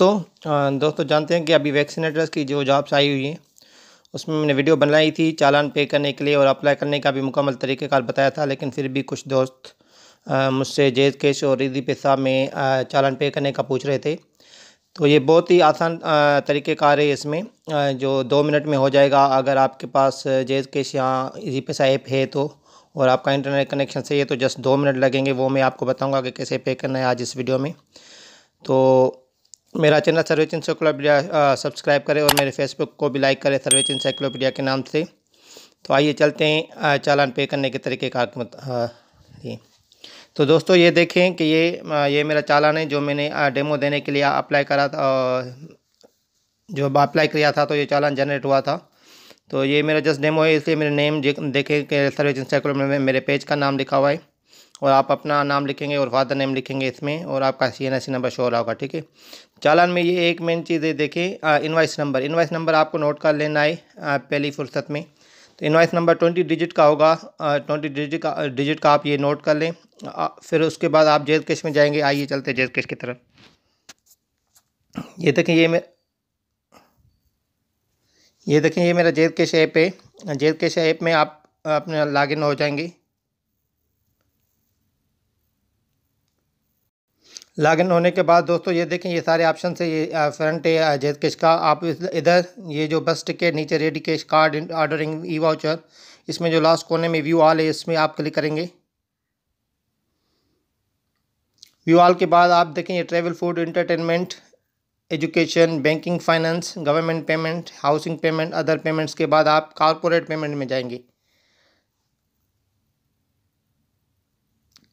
दोस्तों दोस्तों जानते हैं कि अभी वैक्सीनेटर्स की जो जॉब्स आई हुई हैं उसमें मैंने वीडियो बनाई थी चालान पे करने के लिए और अप्लाई करने का भी मुकम्मल तरीक़ेकार बताया था लेकिन फिर भी कुछ दोस्त मुझसे जेज केश और रिदी पेशा में आ, चालान पे करने का पूछ रहे थे तो ये बहुत ही आसान तरीक़ेकार है इसमें जो दो मिनट में हो जाएगा अगर आपके पास जेज केश या इजी पैसा ऐप है तो और आपका इंटरनेट कनेक्शन सही है तो जस्ट दो मिनट लगेंगे वो मैं आपको बताऊँगा कि कैसे पे करना है आज इस वीडियो में तो मेरा चैनल सर्वेच इंसाइक्लोपीडिया सब्सक्राइब करें और मेरे फेसबुक को भी लाइक करें सर्वेच इंसाइक्लोपीडिया के नाम से तो आइए चलते हैं चालान पे करने के तरीके का तो दोस्तों ये देखें कि ये ये मेरा चालान है जो मैंने डेमो देने के लिए अप्लाई करा था जो अप्लाई किया था तो ये चालान जनरेट हुआ था तो ये मेरा जस्ट डेमो है इसलिए मेरे नेम देखें कि सर्वेच इंसाइक्लोपीडिया में मेरे पेज का नाम लिखा हुआ है और आप अपना नाम लिखेंगे और फादर नेम लिखेंगे इसमें और आपका C N S number show रहा होगा ठीक है चालान में ये एक मेन चीज़ है देखें इनवाइस नंबर इनवाइस नंबर आपको नोट कर लेना है पहली फुर्सत में तो इनवाइस नंबर ट्वेंटी डिजिट का होगा ट्वेंटी डिजिट का डिजिट का आप ये नोट कर लें फिर उसके बाद आप जेज कैश में जाएंगे आइए चलते जेज कैश की तरफ ये देखें ये मे ये देखें ये मेरा जेज कैश ऐप है जेज कैश ऐप में आप अपने लॉगिन हो जाएंगे लॉग इन होने के बाद दोस्तों ये देखें ये सारे ऑप्शन से ये फ्रंट है कैश का आप इधर ये जो बस टिकट नीचे ready cash card ordering e voucher इसमें जो लास्ट कोने में व्यू ऑल है इसमें आप क्लिक करेंगे व्यू ऑल के बाद आप देखें ये travel food entertainment education banking finance government payment housing payment other payments के बाद आप कॉरपोरेट पेमेंट में जाएंगे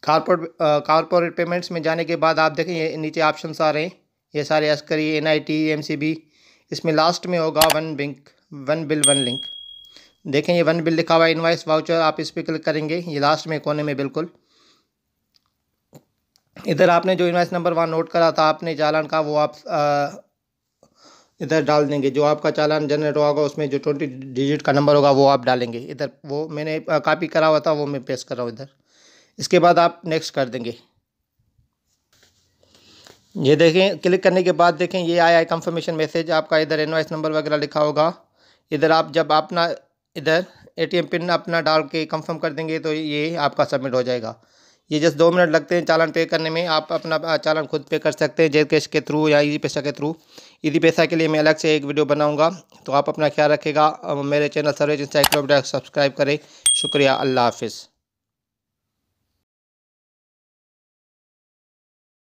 कारपोरेट कारपोरेट पेमेंट्स में जाने के बाद आप देखें ये नीचे ऑप्शन आ रहे हैं ये सारे Askari N I T M C B इसमें लास्ट में होगा वन बिंक वन बिल वन लिंक देखें ये वन बिल लिखा हुआ है इनवाइस वाउचर आप इस पर क्लिक करेंगे ये लास्ट में कोने में बिल्कुल इधर आपने जो इनवाइस नंबर वन नोट करा था आपने चालान का वो आप इधर डाल देंगे जो आपका चालान जनरेट होगा उसमें जो ट्वेंटी डिजिट का नंबर होगा वो आप डालेंगे इधर वो मैंने कापी करा हुआ था वो मैं पेश कर रहा हूँ इधर इसके बाद आप नेक्स्ट कर देंगे ये देखें क्लिक करने के बाद देखें ये आया है कंफर्मेशन मैसेज आपका इधर एनवाइस नंबर वगैरह लिखा होगा इधर आप जब अपना इधर एटीएम पिन अपना डाल के कंफर्म कर देंगे तो ये आपका सबमिट हो जाएगा ये जस्ट दो मिनट लगते हैं चालान पे करने में आप अपना चालान खुद पे कर सकते हैं जेड कैश के थ्रू या ईजी पैसा के थ्रू ईजी पैसा के लिए मैं अलग से एक वीडियो बनाऊँगा तो आप अपना ख्याल रखेगा मेरे चैनल सर्वेज इंस्टाइक्लोपीडिया सब्सक्राइब करें शुक्रिया अल्लाह हाफिज़